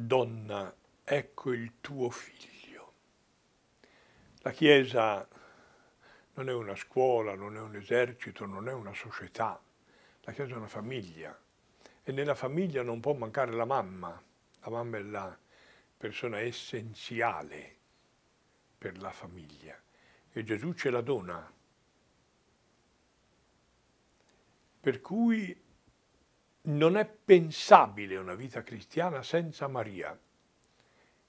Donna, ecco il tuo figlio. La Chiesa non è una scuola, non è un esercito, non è una società. La Chiesa è una famiglia e nella famiglia non può mancare la mamma. La mamma è la persona essenziale per la famiglia e Gesù ce la dona. Per cui non è pensabile una vita cristiana senza Maria.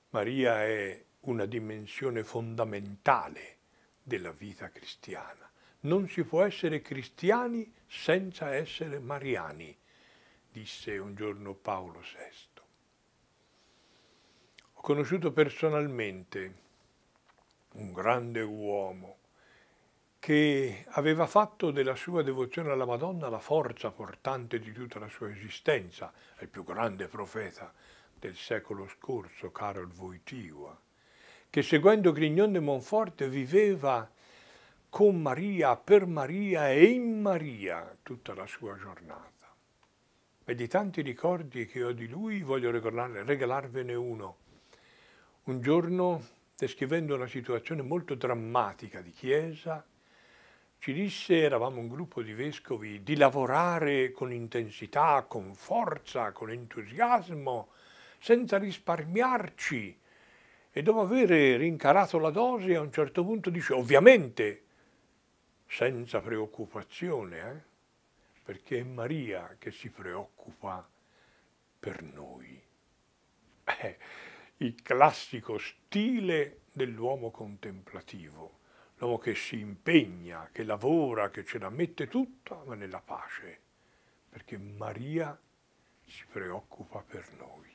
Maria è una dimensione fondamentale della vita cristiana. Non si può essere cristiani senza essere mariani, disse un giorno Paolo VI. Ho conosciuto personalmente un grande uomo che aveva fatto della sua devozione alla Madonna la forza portante di tutta la sua esistenza, il più grande profeta del secolo scorso, Karol Wojtyła, che seguendo Grignon de Monforte viveva con Maria, per Maria e in Maria tutta la sua giornata. E di tanti ricordi che ho di lui voglio regalarvene uno. Un giorno, descrivendo una situazione molto drammatica di chiesa, ci disse, eravamo un gruppo di vescovi, di lavorare con intensità, con forza, con entusiasmo, senza risparmiarci. E dopo aver rincarato la dose, a un certo punto dice, ovviamente, senza preoccupazione, eh? perché è Maria che si preoccupa per noi. Eh, il classico stile dell'uomo contemplativo l'uomo che si impegna, che lavora, che ce la mette tutta, ma nella pace, perché Maria si preoccupa per noi.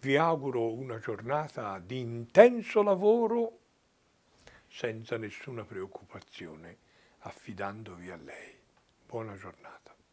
Vi auguro una giornata di intenso lavoro senza nessuna preoccupazione, affidandovi a lei. Buona giornata.